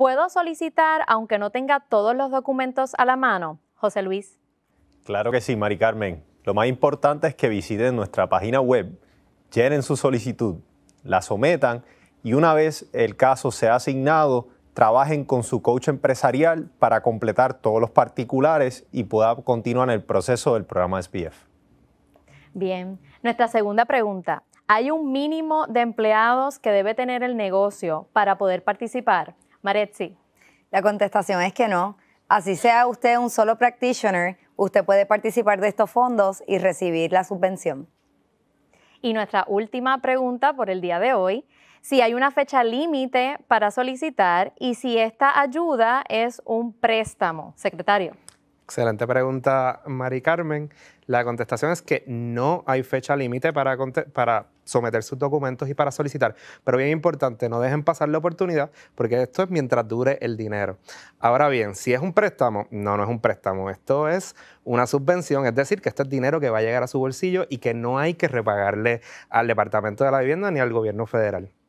¿Puedo solicitar aunque no tenga todos los documentos a la mano? José Luis. Claro que sí, Mari Carmen. Lo más importante es que visiten nuestra página web, llenen su solicitud, la sometan y una vez el caso sea asignado, trabajen con su coach empresarial para completar todos los particulares y pueda continuar el proceso del programa SPF. Bien, nuestra segunda pregunta. ¿Hay un mínimo de empleados que debe tener el negocio para poder participar? sí. La contestación es que no. Así sea usted un solo practitioner, usted puede participar de estos fondos y recibir la subvención. Y nuestra última pregunta por el día de hoy, si hay una fecha límite para solicitar y si esta ayuda es un préstamo, secretario. Excelente pregunta, Mari Carmen. La contestación es que no hay fecha límite para, para someter sus documentos y para solicitar. Pero bien importante, no dejen pasar la oportunidad porque esto es mientras dure el dinero. Ahora bien, si es un préstamo, no, no es un préstamo, esto es una subvención, es decir, que este es dinero que va a llegar a su bolsillo y que no hay que repagarle al Departamento de la Vivienda ni al gobierno federal.